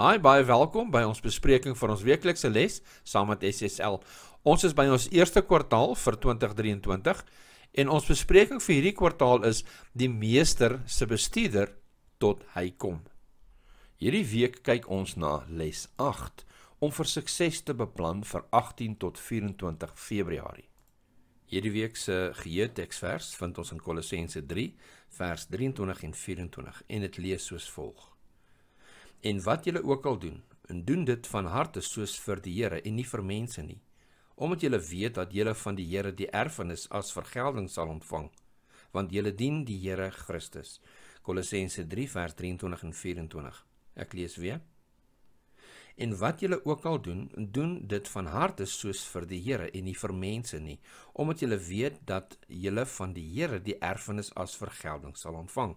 Hi, baie welkom by ons bespreking van ons weeklikse les saam met SSL. Ons is by ons eerste kwartaal vir 2023 en ons bespreking vir hierdie kwartaal is die meester se bestuurder tot hy kom. Hierdie week kyk ons na les 8 om vir sukses te beplan vir 18 tot 24 Februarie. Hierdie week se geheueteksvers vind ons in Kolossense 3 vers 23 en 24 en dit lees soos volg: En wat julle ook al doen, en doen dit van harte soos vir die Here en nie vir mense nie, omdat julle weet dat julle van die Here die erfenis as vergelding sal ontvang, want julle dien die Here Christus. Kolossense 3 vers 23 en 24. Ek lees weer. En wat julle ook al doen, doen dit van harte soos vir die Here en nie vir mense nie, omdat julle weet dat julle van die Here die erfenis as vergelding sal ontvang,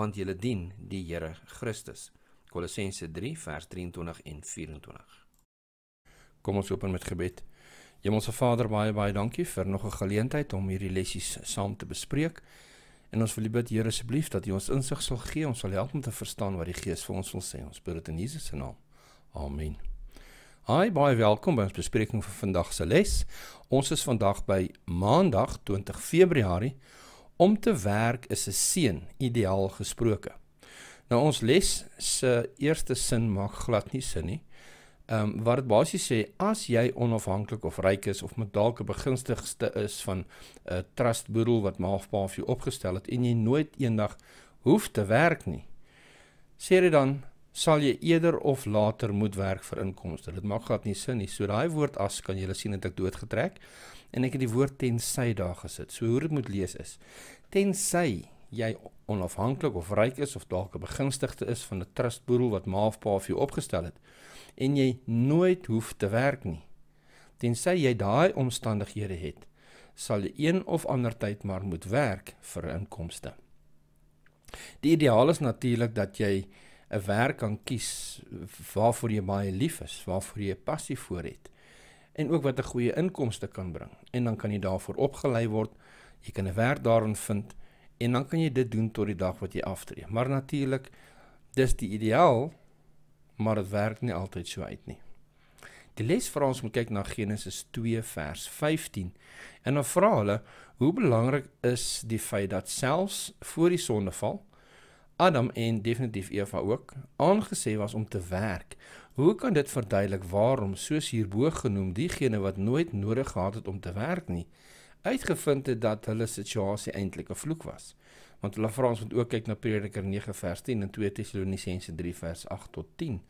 want julle dien die Here Christus. Kolossense 3 vers 23 en 24. Kom ons open met gebed. Hemelse Vader, baie baie dankie vir nog 'n geleentheid om hierdie lessies saam te bespreek. En ons wil U bid, Here, asseblief dat U ons insig sal gee, ons sal help om te verstaan wat die Gees vir ons wil sê. Ons bid dit in Jesus se naam. Amen. Hi, baie welkom by ons bespreking vir vandag se les. Ons is vandag by Maandag 20 Februarie. Om te werk is 'n seën, ideaal gesproke. Nou ons les se eerste sin maak glad nie sin nie. Ehm um, wat dit basies sê as jy onafhanklik of ryk is of met dalk 'n begunstigde is van 'n uh, trust boedel wat maafpa of jy opgestel het en jy nooit eendag hoef te werk nie. Sê dit dan sal jy eerder of later moet werk vir inkomste. Dit maak glad nie sin nie. So daai woord as kan jy sien dat ek doodgetrek en ek het die woord tensy daar gesit. So hoe dit moet lees is tensy jy onafhanklik of ryk is of dalk 'n begunstigde is van 'n trustboedel wat maafpa vir jou opgestel het en jy nooit hoef te werk nie. Tensy jy daai omstandighede het, sal jy een of ander tyd maar moet werk vir inkomste. Die ideaal is natuurlik dat jy 'n werk kan kies waarvoor jy baie lief is, waarvoor jy 'n passie vir het en ook wat 'n goeie inkomste kan bring. En dan kan jy daarvoor opgelei word. Jy kan 'n werk daarin vind en dan kan jy dit doen tot die dag wat jy aftree. Maar natuurlik dis die ideaal, maar dit werk nie altyd so uit nie. Die les vra ons om kyk na Genesis 2 vers 15 en dan vra hulle hoe belangrik is die feit dat selfs voor die sondeval Adam en definitief Eva ook aangesê was om te werk. Hoe kan dit verduidelik waarom soos hierbo genoem diegene wat nooit nodig gehad het om te werk nie, uitgevind het dat hulle situasie eintlik 'n vloek was. Want hulle vra ons moet ook kyk na Prediker 9 vers 10 en 2 Tessalonisense 3 vers 8 tot 10.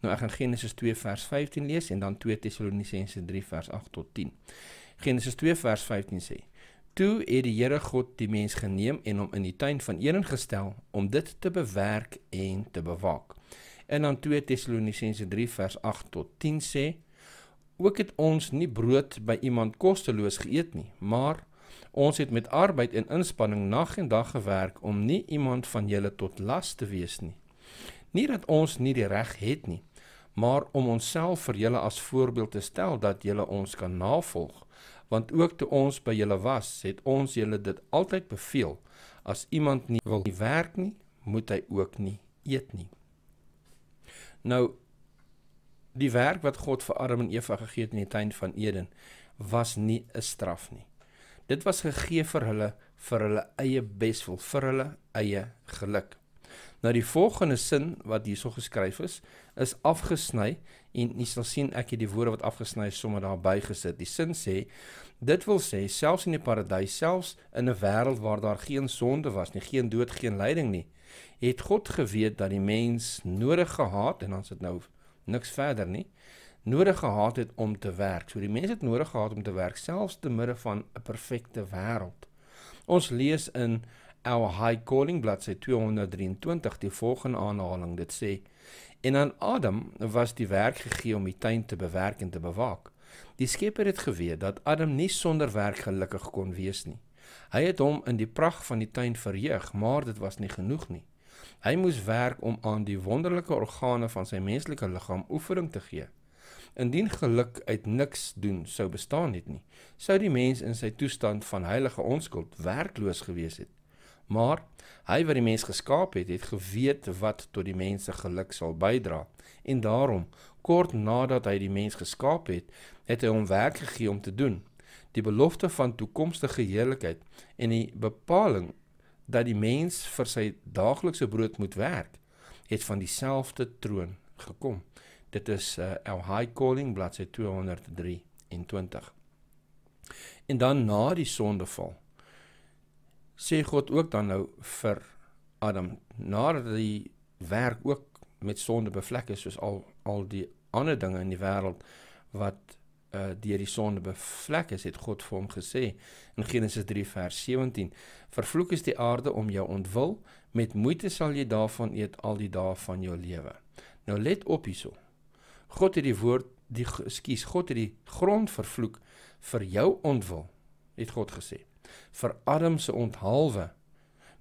Nou ek gaan Genesis 2 vers 15 lees en dan 2 Tessalonisense 3 vers 8 tot 10. Genesis 2 vers 15 sê: Toe het die Here God die mens geneem en hom in die tuin van Eden gestel om dit te bewerk en te bewaak. En dan 2 Tessalonisense 3 vers 8 tot 10 sê: Ook het ons nie brood by iemand kosteloos geëet nie, maar ons het met arbeid en inspanning nag en dag gewerk om nie iemand van julle tot las te wees nie. Nie dat ons nie die reg het nie, maar om onsself vir julle as voorbeeld te stel dat julle ons kan navolg, want ook toe ons by julle was, het ons julle dit altyd beveel: as iemand nie wil nie werk nie, moet hy ook nie eet nie. Nou die werk wat God vir Adam en Eva gegee het in die tuin van Eden was nie 'n straf nie. Dit was gegee vir hulle vir hulle eie beswil, vir hulle eie geluk. Nou die volgende sin wat hierso geskryf is, is afgesny en jy sal sien ek het die woorde wat afgesny is sommer daarby gesit. Die sin sê dit wil sê selfs in die paradys, selfs in 'n wêreld waar daar geen sonde was nie, geen dood, geen lyding nie, het God geweet dat die mens nodig gehad en ons het nou niks verder nie nodig gehad het om te werk. So die mense het nodig gehad om te werk selfs te midde van 'n perfekte wêreld. Ons lees in El High Calling bladsy 223 die volgende aanhaling. Dit sê: En aan Adam was die werk gegee om die tuin te bewerk en te bewaak. Die Skepper het geweet dat Adam nie sonder werk gelukkig kon wees nie. Hy het hom in die pragt van die tuin verheug, maar dit was nie genoeg nie. Hy moes werk om aan die wonderlike organe van sy menslike liggaam oefening te gee. Indien geluk uit niks doen sou bestaan het nie, sou die mens in sy toestand van heilige onskuld werkloos gewees het. Maar hy wat die mens geskaap het, het geweet wat tot die mens se geluk sal bydra. En daarom, kort nadat hy die mens geskaap het, het hy hom werk gegee om te doen. Die belofte van toekomstige heerlikheid en die bepaling dat die mens vir sy daaglikse brood moet werk, het van dieselfde troon gekom. Dit is uh, El High Calling bladsy 223. En dan na die sondeval sê God ook dan nou vir Adam nadat die werk ook met sonde bevlek is soos al al die ander dinge in die wêreld wat Eh, deur die sonde bevlek is, het God vir hom gesê in Genesis 3 vers 17: "Vervloek is die aarde om jou ontwil, met moeite sal jy daarvan eet al die dae van jou lewe." Nou let op hierso. God het die woord die skuis God het die grond vervloek vir jou ontwil, het God gesê. Vir Adam se onthalwe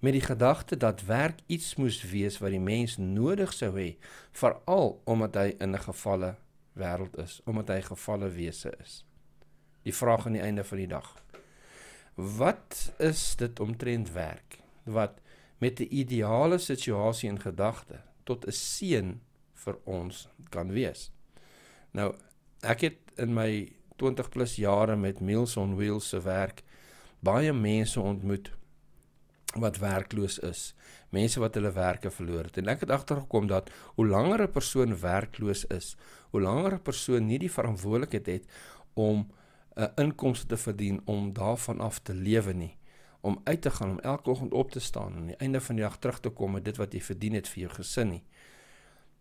met die gedagte dat werk iets moes wees wat die mens nodig sou hê veral omdat hy in 'n gevalle wêreld is omdat hy gefalle wese is. Die vraag aan die einde van die dag. Wat is dit omtrent werk wat met 'n ideale situasie in gedagte tot 'n seën vir ons kan wees? Nou, ek het in my 20 plus jare met Meals on Wheels se werk baie mense ontmoet wat werkloos is mense wat hulle werke verloor het. En ek het agtergekom dat hoe langer 'n persoon werkloos is, hoe langer 'n persoon nie die verantwoordelikheid het om 'n uh, eh, inkomste te verdien om daarvan af te lewe nie, om uit te gaan om elke oggend op te staan en aan die einde van die dag terug te kom met dit wat jy verdien het vir jou gesin nie.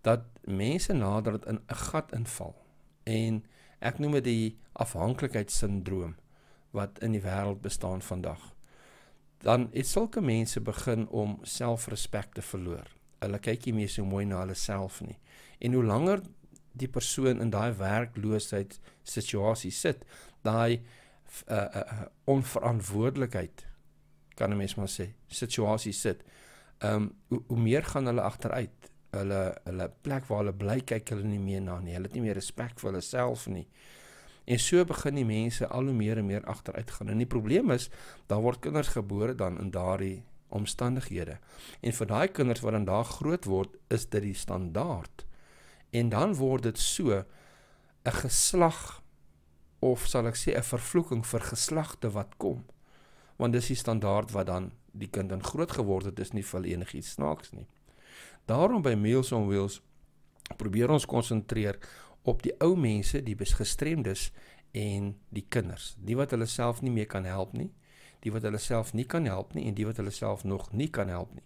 Dat mense nader dit in 'n gat inval. En ek noem dit die afhanklikheidssindroom wat in die wêreld bestaan vandag dan het sulke mense begin om selfrespek te verloor. Hulle kyk nie meer so mooi na hulle self nie. En hoe langer die persoon in daai werkloosheid situasie sit, daai uh, uh, onverantwoordelikheid kan 'n mens maar sê, situasie sit. Ehm um, hoe, hoe meer gaan hulle agteruit. Hulle hulle plek waar hulle bly kyk hulle nie meer na nie. Hulle het nie meer respek vir hulle self nie. En so begin die mense al hoe meer en meer agteruit gaan. En die probleem is, daar word kinders gebore dan in daardie omstandighede. En vir daai kinders wat dan daar groot word, is dit die standaard. En dan word dit so 'n geslag of sal ek sê 'n vervloeking vir geslagte wat kom. Want dis die standaard wat dan die kind dan groot geword het, is nie vir enigiets snaaks nie. Daarom by Meals on Wheels probeer ons konsentreer op die ou mense, die gestremdes en die kinders, die wat hulle self nie meer kan help nie, die wat hulle self nie kan help nie en die wat hulle self nog nie kan help nie.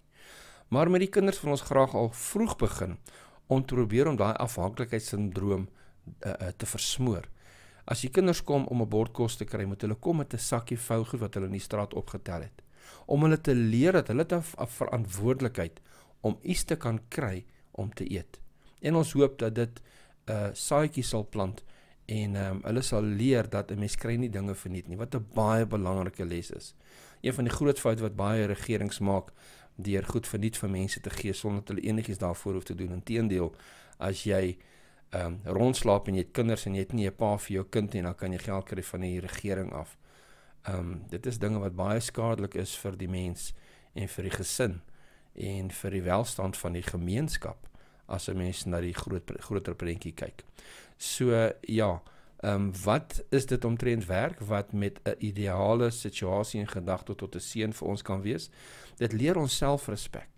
Maar met die kinders wil ons graag al vroeg begin om te probeer om daai afhanklikheidssindroom uh, eh, uh, eh, te versmoor. As die kinders kom om 'n bord kos te kry, moet hulle kom met 'n sakkie vougoed wat hulle in die straat opgetel het. Om hulle te leer dat hulle 'n verantwoordelikheid om iets te kan kry om te eet. En ons hoop dat dit 'n uh, eh, saadjie sal plant en um, hulle sal leer dat 'n mens kry nie dinge verniet nie. Wat 'n baie belangrike les is. Een van die groot foute wat baie regerings maak deur goed verniet vir mense te gee sonder dat hulle enigiets daarvoor hoef te doen. Inteendeel, as jy ehm um, rondslaap en jy het kinders en jy het nie 'n pa vir jou kind nie, dan kan jy geld kry van die regering af. Ehm um, dit is dinge wat baie skadelik is vir die mens en vir die gesin en vir die welstand van die gemeenskap as 'n mens na die groot groter prentjie kyk. So ja, ehm um, wat is dit omtrent werk wat met 'n ideale situasie en gedagte tot 'n seën vir ons kan wees? Dit leer ons selfrespek.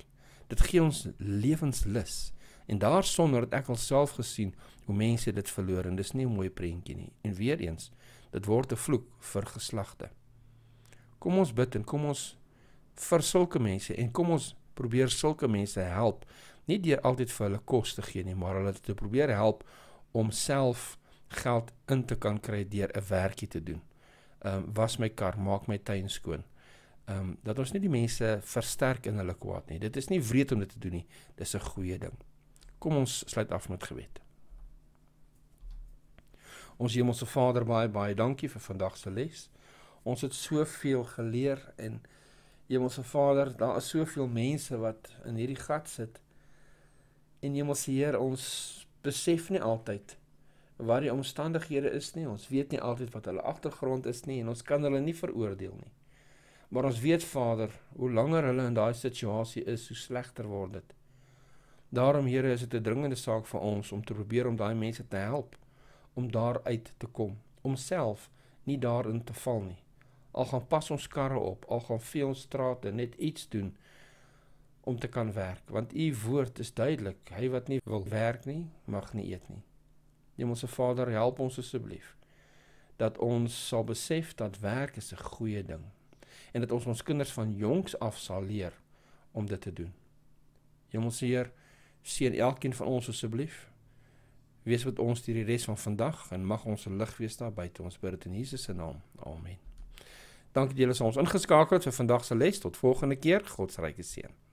Dit gee ons lewenslus. En daarsonder het ek alself gesien hoe mense dit verloor en dis nie 'n mooi prentjie nie. En weer eens, dit word 'n vloek vir geslagte. Kom ons bid en kom ons vir sulke mense en kom ons probeer sulke mense help nie deur altyd vir hulle kos te gee nie, maar hulle te probeer help om self geld in te kan kry deur 'n werkie te doen. Ehm um, was my kar, maak my tuin skoon. Ehm um, dat ons nie die mense versterk in hulle kwaad nie. Dit is nie wreed om dit te doen nie. Dis 'n goeie ding. Kom ons sluit af met gebed. Ons Hemelse Vader, baie baie dankie vir vandag se les. Ons het soveel geleer en Hemelse Vader, daar is soveel mense wat in hierdie gat sit. En Hemelse Heer, ons besef nie altyd wat die omstandighede is nie. Ons weet nie altyd wat hulle agtergrond is nie en ons kan hulle nie veroordeel nie. Maar ons weet Vader, hoe langer hulle in daai situasie is, hoe slegter word dit. Daarom Here, is dit 'n dringende saak vir ons om te probeer om daai mense te help om daar uit te kom, om self nie daarin te val nie. Al gaan pas ons karre op, al gaan veel ons strate net iets doen om te kan werk, want u woord is duidelik, hy wat nie wil werk nie, mag nie eet nie. Hemelse Vader, help ons asseblief dat ons sal besef dat werk is 'n goeie ding en dat ons ons kinders van jongs af sal leer om dit te doen. Hemelse Heer, seën elkeen van ons asseblief. Wees met ons hierdie res van vandag en mag ons 'n lig wees daar buite ons bid in Jesus se naam. Amen. Dankie dat julle ons ingeskakel het vir vandag se les. Tot volgende keer. God se ryke seën.